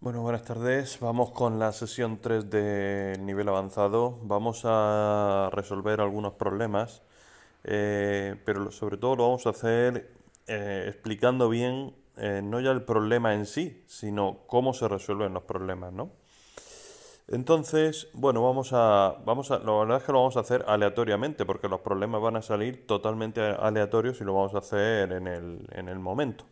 Bueno, buenas tardes. Vamos con la sesión 3 de nivel avanzado. Vamos a resolver algunos problemas, eh, pero sobre todo lo vamos a hacer eh, explicando bien eh, no ya el problema en sí, sino cómo se resuelven los problemas, ¿no? Entonces, bueno, vamos a, vamos a, la verdad es que lo vamos a hacer aleatoriamente, porque los problemas van a salir totalmente aleatorios y lo vamos a hacer en el momento.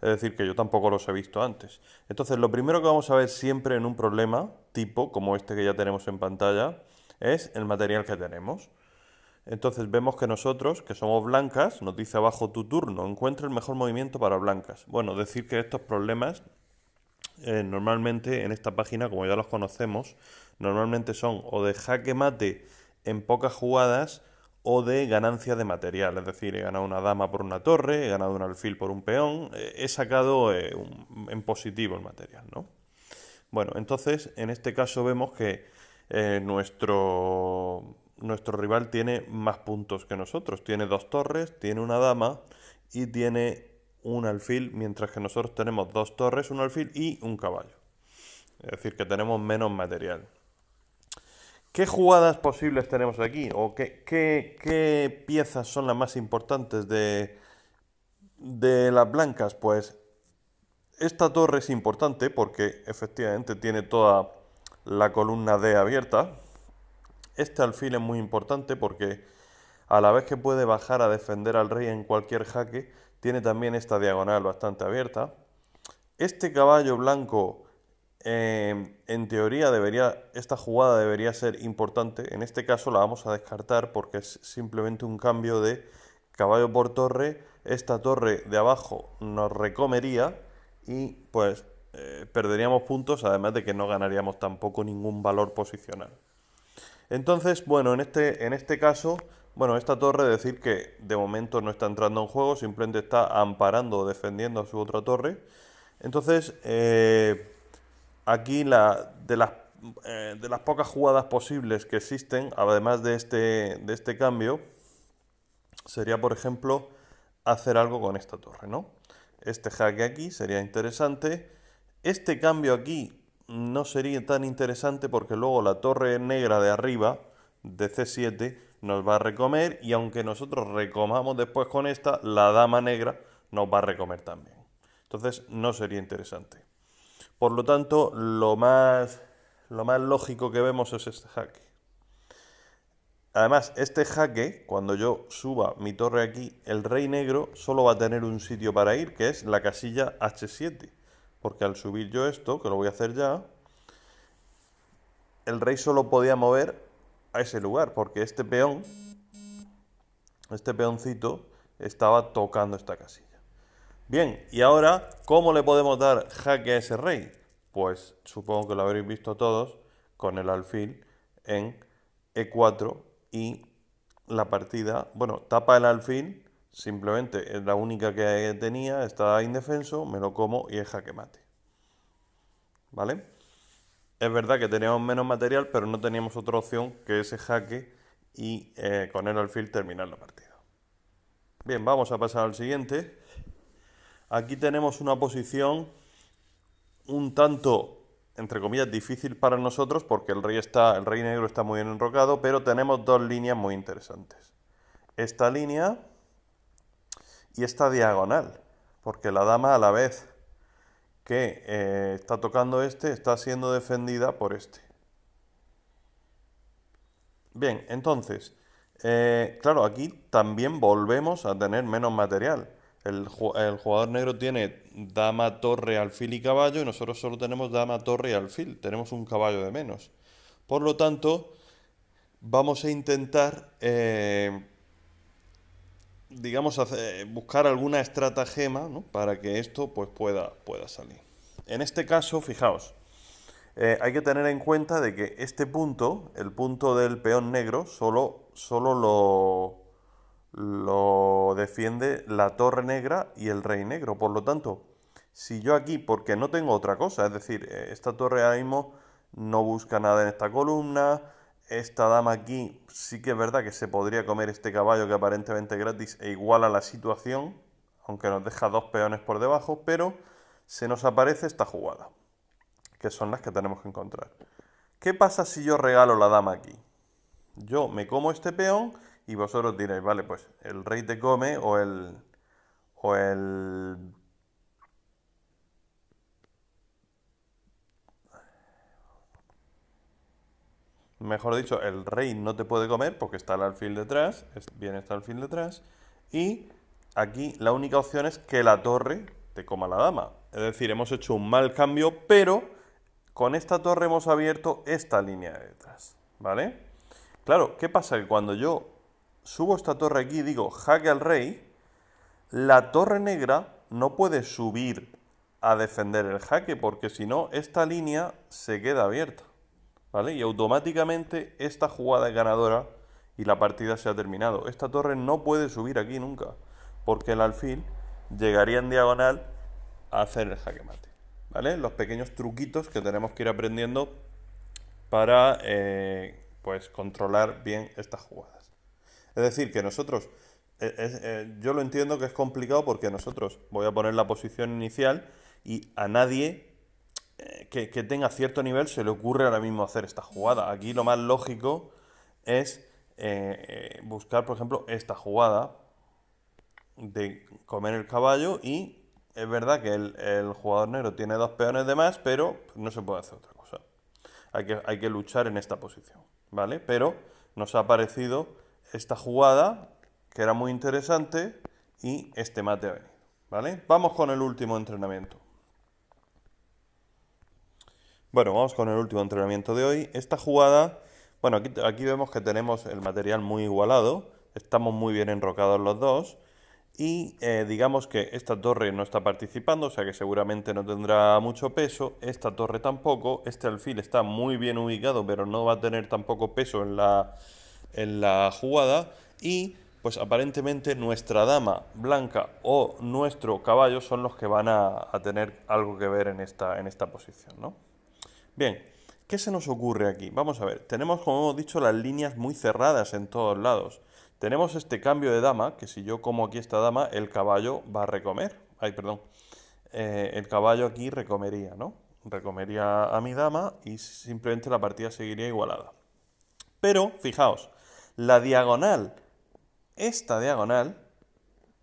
Es decir, que yo tampoco los he visto antes. Entonces, lo primero que vamos a ver siempre en un problema tipo como este que ya tenemos en pantalla es el material que tenemos. Entonces vemos que nosotros, que somos blancas, nos dice abajo tu turno, encuentra el mejor movimiento para blancas. Bueno, decir que estos problemas eh, normalmente en esta página, como ya los conocemos, normalmente son o de jaque mate en pocas jugadas o de ganancia de material. Es decir, he ganado una dama por una torre, he ganado un alfil por un peón, eh, he sacado eh, en positivo el material, ¿no? Bueno, entonces en este caso vemos que eh, nuestro, nuestro rival tiene más puntos que nosotros. Tiene dos torres, tiene una dama y tiene un alfil, mientras que nosotros tenemos dos torres, un alfil y un caballo. Es decir, que tenemos menos material. ¿Qué jugadas posibles tenemos aquí? ¿O qué, qué, piezas son las más importantes de, de las blancas? Pues esta torre es importante porque efectivamente tiene toda la columna D abierta. Este alfil es muy importante porque a la vez que puede bajar a defender al rey en cualquier jaque, tiene también esta diagonal bastante abierta. Este caballo blanco Em, en teoría debería, esta jugada debería ser importante. En este caso la vamos a descartar porque es simplemente un cambio de caballo por torre. Esta torre de abajo nos recomería y pues eh, perderíamos puntos, además de que no ganaríamos tampoco ningún valor posicional. Entonces, bueno, en este, en este caso, bueno, esta torre decir que de momento no está entrando en juego, simplemente está amparando o defendiendo a su otra torre. Entonces, eh, aquí de, las, eh, de las pocas jugadas posibles que existen, además de este, este cambio, sería, por ejemplo, hacer algo con esta torre, ¿no? Este jaque aquí sería interesante. Este cambio aquí no sería tan interesante porque luego la torre negra de arriba, de C7, nos va a recomer y aunque nosotros recomamos después con esta, la dama negra nos va a recomer también. Entonces no sería interesante. Por lo tanto, lo más, lo más lógico que vemos es este jaque. Además, este jaque, cuando yo suba mi torre aquí, el rey negro solo va a tener un sitio para ir, que es la casilla H7. Porque al subir yo esto, que lo voy a hacer ya, el rey solo podía mover a ese lugar, porque este peón, este peoncito, estaba tocando esta casilla. Bien, y ahora, ¿cómo le podemos dar jaque a ese rey? Pues supongo que lo habréis visto todos con el alfil en E4 y la partida, bueno, tapa el alfil, simplemente es la única que tenía, está indefenso, me lo como y es jaque mate. ¿Vale? Es verdad que teníamos menos material, pero no teníamos otra opción que ese jaque y eh, con el alfil terminar la partida. Bien, vamos a pasar al siguiente. Aquí tenemos una posición un tanto, entre comillas, difícil para nosotros porque el rey, está, el rey negro está muy enrocado, pero tenemos dos líneas muy interesantes. Esta línea y esta diagonal, porque la dama a la vez que eh, está tocando este está siendo defendida por este. Bien, entonces, eh, claro, aquí también volvemos a tener menos material el, jugador negro tiene dama, torre, alfil y caballo y nosotros solo tenemos dama, torre y alfil. Tenemos un caballo de menos. Por lo tanto, vamos a intentar, eh, digamos, buscar alguna estratagema para que esto pues, pueda, pueda salir. En este caso, fijaos, eh, hay que tener en cuenta de que este punto, el punto del peón negro, solo, solo lo lo defiende la Torre Negra y el Rey Negro. Por lo tanto, si yo aquí, porque no tengo otra cosa, es decir, eh, esta torre Aimo no busca nada en esta columna, esta dama aquí sí que es verdad que se podría comer este caballo que aparentemente es gratis e iguala la situación, aunque nos deja dos peones por debajo, pero se nos aparece esta jugada, que son las que tenemos que encontrar. ¿Qué pasa si yo regalo la dama aquí? Yo me como este peón y vosotros diréis, vale, pues el rey te come o el. o el. Mejor dicho, el rey no te puede comer porque está el alfil detrás, bien está el alfil detrás, y aquí la única opción es que la torre te coma la dama. Es decir, hemos hecho un mal cambio, pero con esta torre hemos abierto esta línea detrás, ¿vale? Claro, ¿qué pasa? Que cuando yo subo esta torre aquí y digo jaque al rey, la torre negra no puede subir a defender el jaque, porque si no, esta línea se queda abierta. ¿Vale? Y automáticamente esta jugada es ganadora y la partida se ha terminado. Esta torre no puede subir aquí nunca, porque el alfil llegaría en diagonal a hacer el jaque mate. ¿Vale? Los pequeños truquitos que tenemos que ir aprendiendo para eh, pues, controlar bien esta jugada. Es decir, que nosotros, eh, eh, yo lo entiendo que es complicado porque nosotros, voy a poner la posición inicial y a nadie eh, que, tenga cierto nivel se le ocurre ahora mismo hacer esta jugada. Aquí lo más lógico es buscar, por ejemplo, esta jugada de comer el caballo y es verdad que el, jugador negro tiene dos peones de más, pero no se puede hacer otra cosa. Hay que, hay que luchar en esta posición, ¿vale? Pero nos ha parecido esta jugada, que era muy interesante, y este mate ha ¿Vale? Vamos con el último entrenamiento. Bueno, vamos con el último entrenamiento de hoy. Esta jugada, bueno, aquí, aquí vemos que tenemos el material muy igualado, estamos muy bien enrocados los dos, y eh, digamos que esta torre no está participando, o sea que seguramente no tendrá mucho peso, esta torre tampoco, este alfil está muy bien ubicado, pero no va a tener tampoco peso en la, en la jugada y pues aparentemente nuestra dama blanca o nuestro caballo son los que van a, tener algo que ver en esta, en esta posición. ¿no? Bien, ¿qué se nos ocurre aquí? Vamos a ver, tenemos como hemos dicho las líneas muy cerradas en todos lados. Tenemos este cambio de dama, que si yo como aquí esta dama, el caballo va a recomer. Ay, perdón. Eh, el caballo aquí recomería, ¿no? Recomería a mi dama y simplemente la partida seguiría igualada. Pero, fijaos, la diagonal, esta diagonal,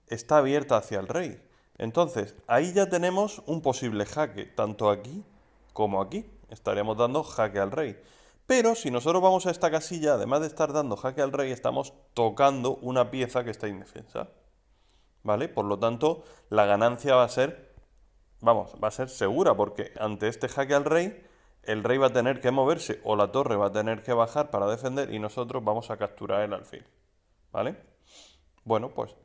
está abierta hacia el rey. Entonces, ahí ya tenemos un posible jaque, tanto aquí como aquí. Estaríamos dando jaque al rey. Pero si nosotros vamos a esta casilla, además de estar dando jaque al rey, estamos tocando una pieza que está indefensa. ¿Vale? Por lo tanto, la ganancia va a ser, vamos, va a ser segura, porque ante este jaque al rey el rey va a tener que moverse o la torre va a tener que bajar para defender y nosotros vamos a capturar el alfil. ¿Vale? Bueno, pues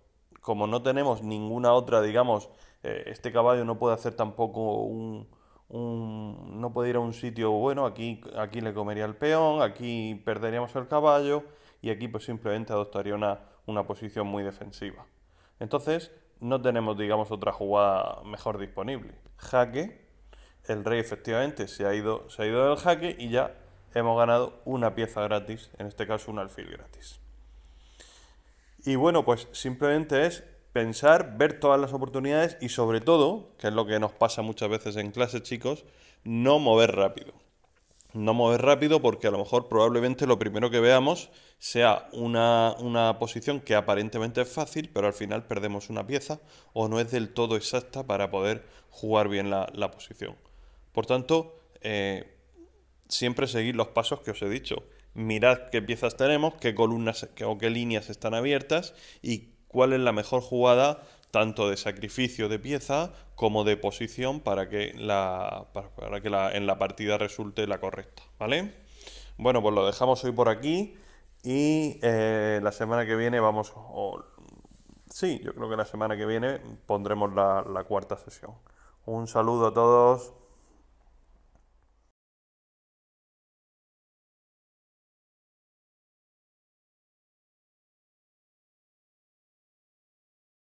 como no tenemos ninguna otra, digamos, eh, este caballo no puede hacer tampoco un, un, no puede ir a un sitio bueno, aquí, aquí le comería el peón, aquí perderíamos el caballo y aquí pues simplemente adoptaría una posición muy defensiva. Entonces, no tenemos, digamos, otra jugada mejor disponible. Jaque el rey efectivamente se ha ido, se ha ido del jaque y ya hemos ganado una pieza gratis, en este caso un alfil gratis. Y bueno, pues simplemente es pensar, ver todas las oportunidades y sobre todo, que es lo que nos pasa muchas veces en clase, chicos, no mover rápido. No mover rápido porque a lo mejor probablemente lo primero que veamos sea una, posición que aparentemente es fácil, pero al final perdemos una pieza o no es del todo exacta para poder jugar bien la posición. Por tanto, eh, siempre seguid los pasos que os he dicho. Mirad qué piezas tenemos, qué columnas o qué líneas están abiertas y cuál es la mejor jugada tanto de sacrificio de pieza como de posición para que, en la partida resulte la correcta. ¿Vale? Bueno, pues lo dejamos hoy por aquí y eh, la semana que viene vamos... sí, yo creo que la semana que viene pondremos la cuarta sesión. Un saludo a todos.